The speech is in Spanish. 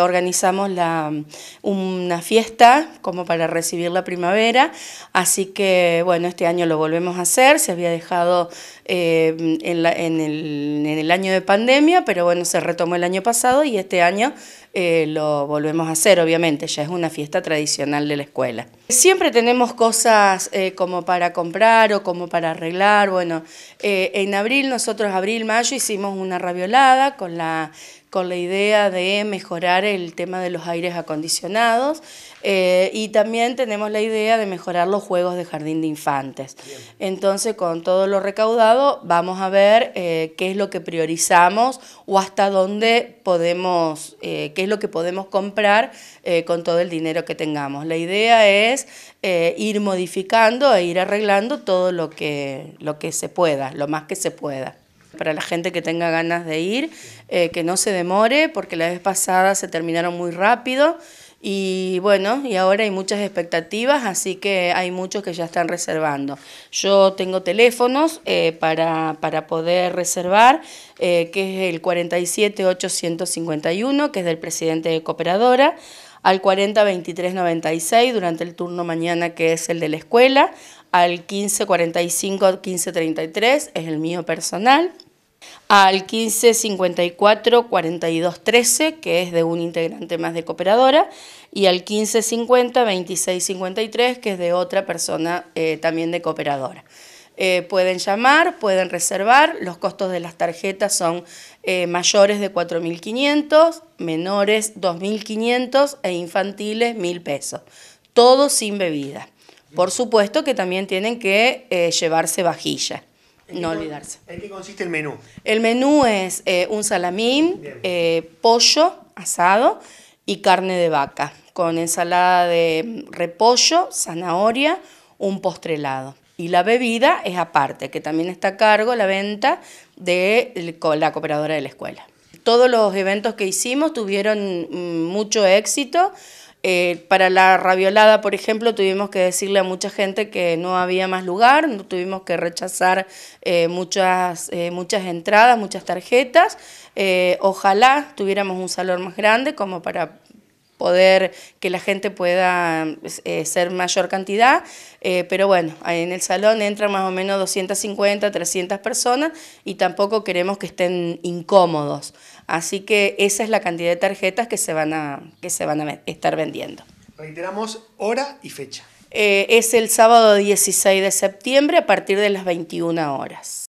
organizamos una fiesta como para recibir la primavera, así que bueno, este año lo volvemos a hacer, se había dejado eh, en, en, el, en el año de pandemia, pero bueno, se retomó el año pasado y este año eh, lo volvemos a hacer, obviamente, ya es una fiesta tradicional de la escuela. Siempre tenemos cosas eh, como para comprar o como para arreglar, bueno, eh, en abril, nosotros abril, mayo hicimos una raviolada con la con la idea de mejorar el tema de los aires acondicionados y también tenemos la idea de mejorar los juegos de jardín de infantes. Entonces, con todo lo recaudado, vamos a ver qué es lo que priorizamos o hasta dónde podemos, es lo que podemos comprar eh, con todo el dinero que tengamos. La idea es eh, ir modificando e ir arreglando todo lo que, lo que se pueda, lo más que se pueda para la gente que tenga ganas de ir, eh, que no se demore, porque la vez pasada se terminaron muy rápido y bueno, y ahora hay muchas expectativas, así que hay muchos que ya están reservando. Yo tengo teléfonos eh, para, para, poder reservar, eh, que es el 47851, que es del presidente de Cooperadora al 40 23 96 durante el turno mañana que es el de la escuela, al 15 45 15 33 es el mío personal al 1554 4213 que es de un integrante más de cooperadora, y al 1550 2653 que es de otra persona eh, también de cooperadora. Eh, pueden llamar, pueden reservar, los costos de las tarjetas son eh, mayores de 4.500, menores 2.500 e infantiles 1.000 pesos, todo sin bebida. Por supuesto que también tienen que llevarse vajilla no olvidarse. ¿En qué consiste el menú? El menú es eh, un salamín, eh, pollo asado y carne de vaca, con ensalada de repollo, zanahoria, un postre Y la bebida es aparte, que también está a cargo la venta de la cooperadora de la escuela. Todos los eventos que hicimos tuvieron mm, mucho éxito. Eh, para la raviolada, por ejemplo, tuvimos que decirle a mucha gente que no había más lugar, tuvimos que rechazar eh, muchas, eh, muchas entradas, muchas tarjetas. ojalá tuviéramos un salón más grande como para poder que la gente pueda pues, eh, ser mayor cantidad, eh, pero bueno, en el salón entran más o menos 250, 300 personas y tampoco queremos que estén incómodos. Así que esa es la cantidad de tarjetas que se van a, que se van a estar vendiendo. Reiteramos hora y fecha. Eh, es el sábado 16 de septiembre a partir de las 21 horas.